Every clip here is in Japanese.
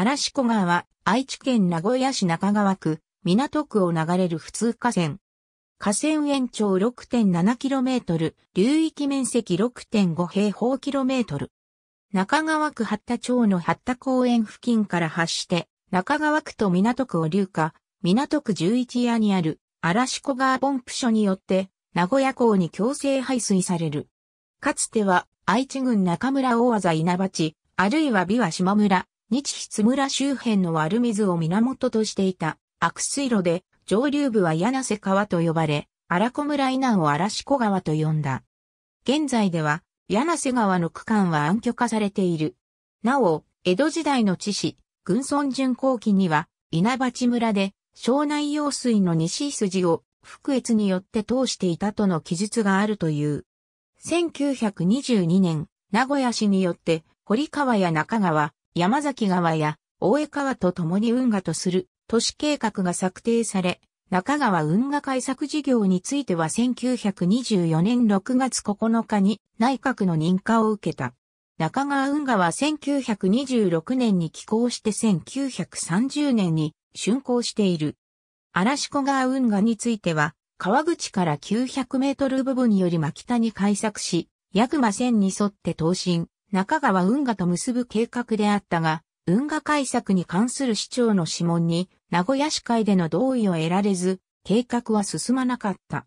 嵐子川は愛知県名古屋市中川区港区を流れる普通河川。河川延長 6.7km、流域面積6.5平方キロメートル。中川区八田町の八田公園付近から発して、中川区と港区を流下、港区11屋にある嵐子川ポンプ所によって、名古屋港に強制排水される。かつては愛知郡中村大技稲鉢、あるいは美和島村、日筆村周辺の悪水を源としていた悪水路で、上流部は柳瀬川と呼ばれ、荒子村以南を荒子小川と呼んだ。現在では、柳瀬川の区間は暗渠化されている。なお、江戸時代の地市、軍村巡行期には、稲鉢村で、庄内用水の西筋を、福越によって通していたとの記述があるという。1922年、名古屋市によって、堀川や中川、山崎川や大江川と共に運河とする都市計画が策定され、中川運河開削事業については1924年6月9日に内閣の認可を受けた。中川運河は1926年に寄港して1930年に竣工している。嵐子川運河については、川口から900メートル部分より真北に開削し、ヤグマ線に沿って東進、中川運河と結ぶ計画であったが、運河開削に関する市長の諮問に、名古屋市会での同意を得られず、計画は進まなかった。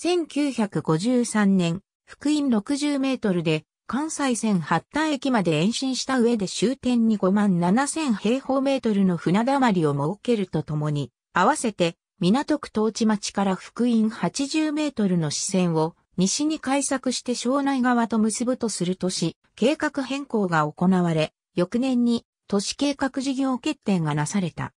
1953年、福音60メートルで、関西線八田駅まで延伸した上で終点に5万7000平方メートルの船溜まりを設けるとともに、合わせて港区東地町から福音80メートルの支線を西に開削して庄内川と結ぶとする都市計画変更が行われ、翌年に都市計画事業決定がなされた。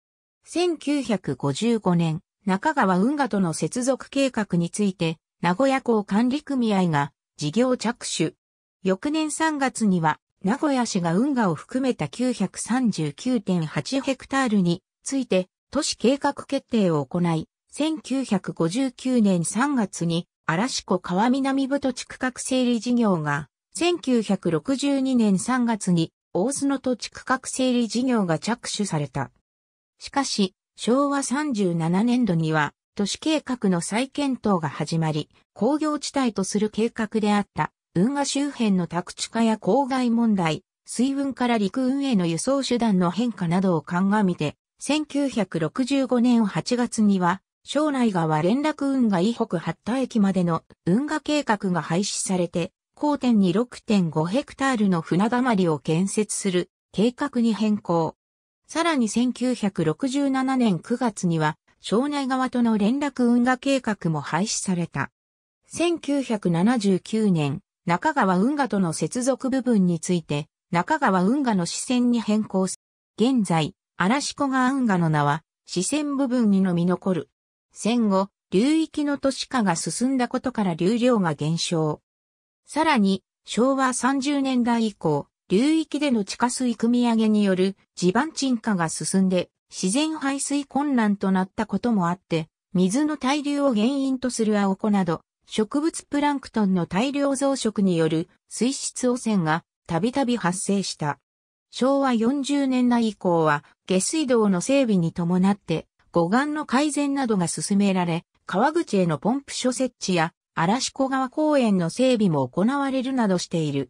1955年、中川運河との接続計画について、名古屋港管理組合が事業着手。翌年3月には、名古屋市が運河を含めた939.8ヘクタールについて、都市計画決定を行い、1959年3月に嵐子川南部土地区画整理事業が、1962年3月に、大津の土地区画整理事業が着手された。しかし、昭和37年度には、都市計画の再検討が始まり、工業地帯とする計画であった、運河周辺の宅地化や郊外問題、水運から陸運への輸送手段の変化などを鑑みて、1965年8月には、将来川連絡運河以北八田駅までの運河計画が廃止されて、交点に6.5ヘクタールの船溜まりを建設する計画に変更。さらに1967年9月には、庄内川との連絡運河計画も廃止された。1979年、中川運河との接続部分について、中川運河の支線に変更す。現在、嵐小川運河の名は、支線部分にのみ残る戦後、流域の都市化が進んだことから流量が減少。さらに、昭和30年代以降、流域での地下水汲み上げによる地盤沈下が進んで、自然排水困難となったこともあって、水の滞留を原因とするオコなど、植物プランクトンの大量増殖による水質汚染がたびたび発生した。昭和40年代以降は下水道の整備に伴って護岸の改善などが進められ、川口へのポンプ所設置や嵐小川公園の整備も行われるなどしている。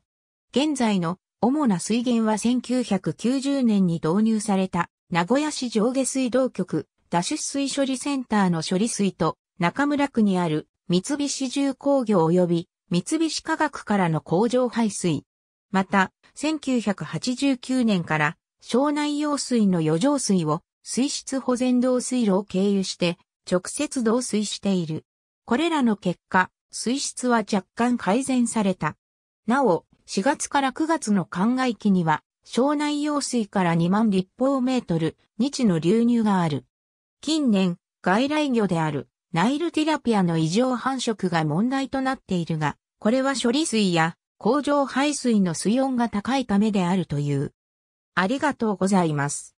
現在の主な水源は1990年に導入された名古屋市上下水道局脱出水処理センターの処理水と中村区にある三菱重工業及び三菱化学からの工場排水。また、1989年から、省内用水の余剰水を水質保全導水路を経由して直接導水している。これらの結果、水質は若干改善された。なお、4月から9月の灌漑期には、省内用水から2万立方メートル、日の流入がある。近年、外来魚である、ナイルティラピアの異常繁殖が問題となっているが、これは処理水や工場排水の水温が高いためであるという。ありがとうございます。